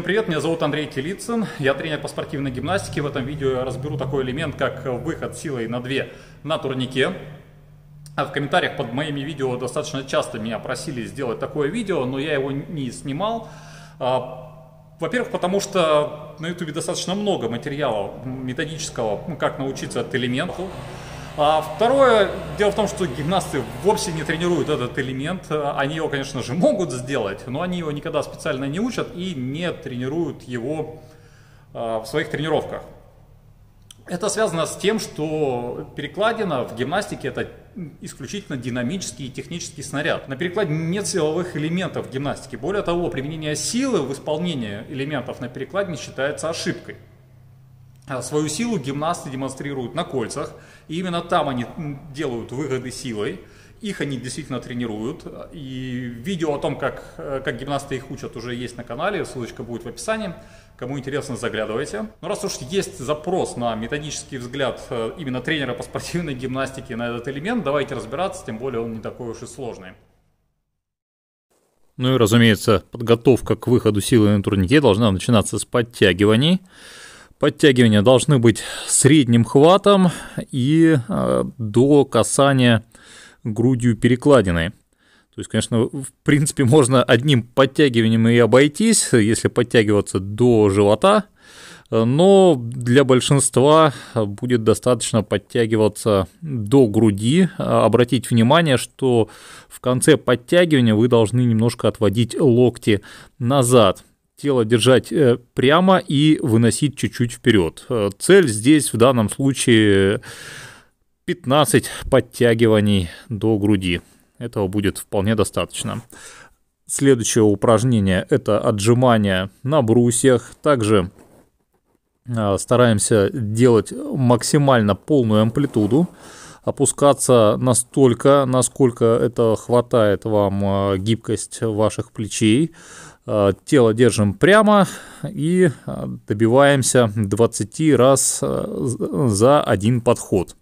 Всем привет, меня зовут Андрей Телицын, я тренер по спортивной гимнастике. В этом видео я разберу такой элемент, как выход силой на 2 на турнике. А в комментариях под моими видео достаточно часто меня просили сделать такое видео, но я его не снимал. А, во-первых, потому что на YouTube достаточно много материала методического, ну, как научиться от элементу. А второе, дело в том, что гимнасты вовсе не тренируют этот элемент. Они его, конечно же, могут сделать, но они его никогда специально не учат и не тренируют его а, в своих тренировках. Это связано с тем, что перекладина в гимнастике это исключительно динамический и технический снаряд. На перекладине нет силовых элементов в гимнастике. Более того, применение силы в исполнении элементов на перекладине считается ошибкой. Э, свою силу гимнасты демонстрируют на кольцах, и именно там они делают выгоды силой. Их они действительно тренируют. И видео о том, как, э, как гимнасты их учат, уже есть на канале. Ссылочка будет в описании. Кому интересно, заглядывайте. Но ну, раз уж есть запрос на методический взгляд э, именно тренера по спортивной гимнастике на этот элемент, давайте разбираться, тем более он не такой уж и сложный. Ну и, разумеется, подготовка к выходу силы на турнике должна начинаться с подтягиваний. Подтягивания должны быть средним хватом и э, до касания грудью перекладины. То есть, конечно, в принципе, можно одним подтягиванием и обойтись, если подтягиваться до живота, но для большинства будет достаточно подтягиваться до груди. Обратить внимание, что в конце подтягивания вы должны немножко отводить локти назад – тело держать э, прямо и выносить чуть-чуть вперед. Э, цель здесь в данном случае 15 подтягиваний до груди. Этого будет вполне достаточно. Следующее упражнение – это отжимания на брусьях. Также э, стараемся делать максимально полную амплитуду опускаться настолько, насколько это хватает вам э, гибкость ваших плечей. Э, тело держим прямо и э, добиваемся 20 раз за один подход.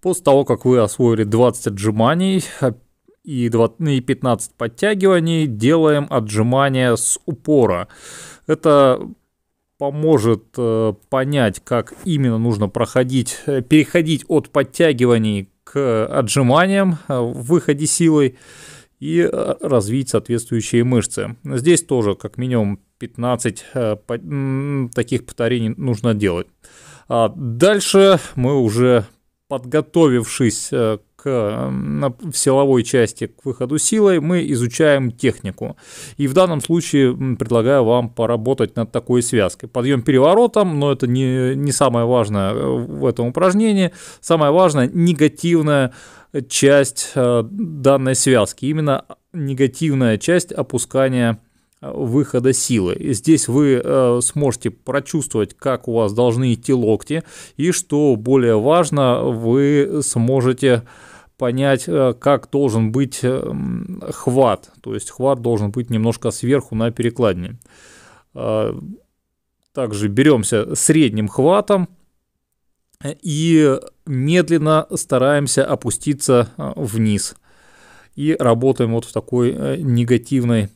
После того, как вы освоили 20 отжиманий, и 15 подтягиваний делаем отжимания с упора. Это поможет э, понять, как именно нужно проходить, э, переходить от подтягиваний к отжиманиям э, в выходе силой и развить соответствующие мышцы. Здесь тоже как минимум 15 таких повторений нужно делать. А дальше мы уже подготовившись к, эм, в силовой части к выходу силой, мы изучаем технику. И в данном случае предлагаю вам поработать над такой связкой. Подъем переворотом, но это не, не самое важное э, в этом упражнении. Самое важное негативная часть э, данной связки, именно э, негативная часть опускания выхода силы. Здесь вы э, сможете прочувствовать, как у вас должны идти локти, и что более важно, вы сможете понять, э, как должен быть э, хват. То есть хват должен быть немножко сверху на перекладине. Также беремся средним хватом и медленно стараемся опуститься вниз. И работаем вот в такой негативной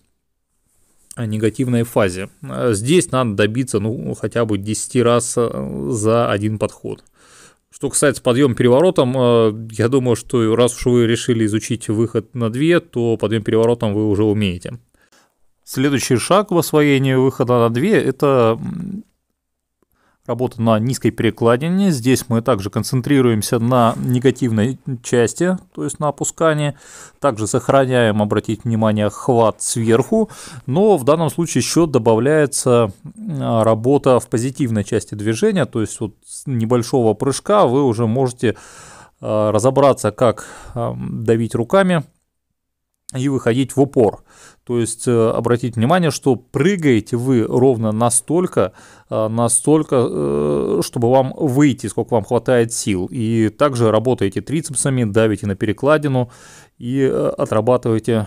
негативной фазе. А здесь надо добиться ну, хотя бы 10 раз э, за один подход. Что касается подъем переворотом, э, я думаю, что раз уж вы решили изучить выход на 2, то подъем переворотом вы уже умеете. Следующий шаг в освоении выхода на 2 – это работа на низкой перекладине. Здесь мы также концентрируемся на негативной части, то есть на опускании. Также сохраняем, Обратите внимание, хват сверху. Но в данном случае еще добавляется а, работа в позитивной части движения. То есть вот с небольшого прыжка вы уже можете а, разобраться, как давить руками и выходить в упор. То есть э, обратите внимание, что прыгаете вы ровно настолько, э, настолько, э, чтобы вам выйти, сколько вам хватает сил. И также работаете трицепсами, давите на перекладину и отрабатываете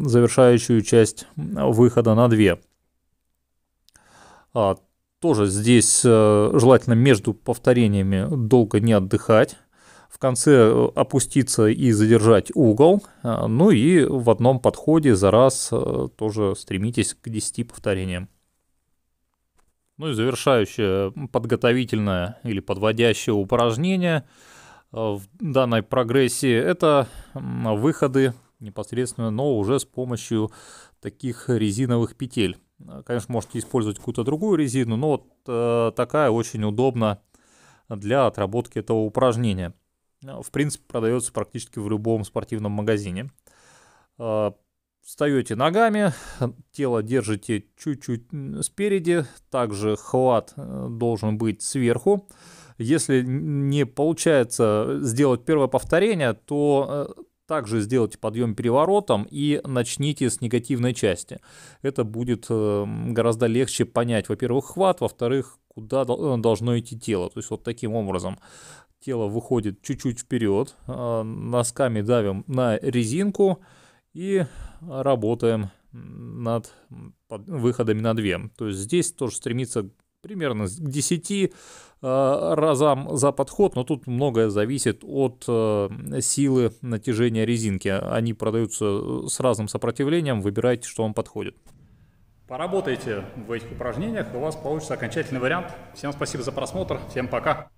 завершающую часть выхода на две. А, тоже здесь желательно между повторениями долго не отдыхать в конце э, опуститься и задержать угол, а, ну и в одном подходе за раз э, тоже стремитесь к 10 повторениям. Ну и завершающее подготовительное или подводящее упражнение э, в данной прогрессии – это выходы непосредственно, но уже с помощью таких резиновых петель. Конечно, можете использовать какую-то другую резину, но вот такая очень удобна для отработки этого упражнения – Э, в принципе, продается практически в любом спортивном магазине. Э, Встаете ногами, тело держите чуть-чуть спереди, также хват э, должен быть сверху. Если не получается сделать первое повторение, то также сделайте подъем переворотом и начните с негативной части. Это будет гораздо легче понять, во-первых, хват, во-вторых, куда должно идти тело. То есть вот таким образом тело выходит чуть-чуть вперед, а, носками давим на резинку и работаем над выходами на 2. То есть здесь тоже стремится примерно к 10 а, разам за подход, но тут многое зависит от э, силы натяжения резинки. Они продаются э, с разным сопротивлением, выбирайте, что вам подходит. Поработайте в этих упражнениях, у вас получится окончательный вариант. Всем спасибо за просмотр, всем пока.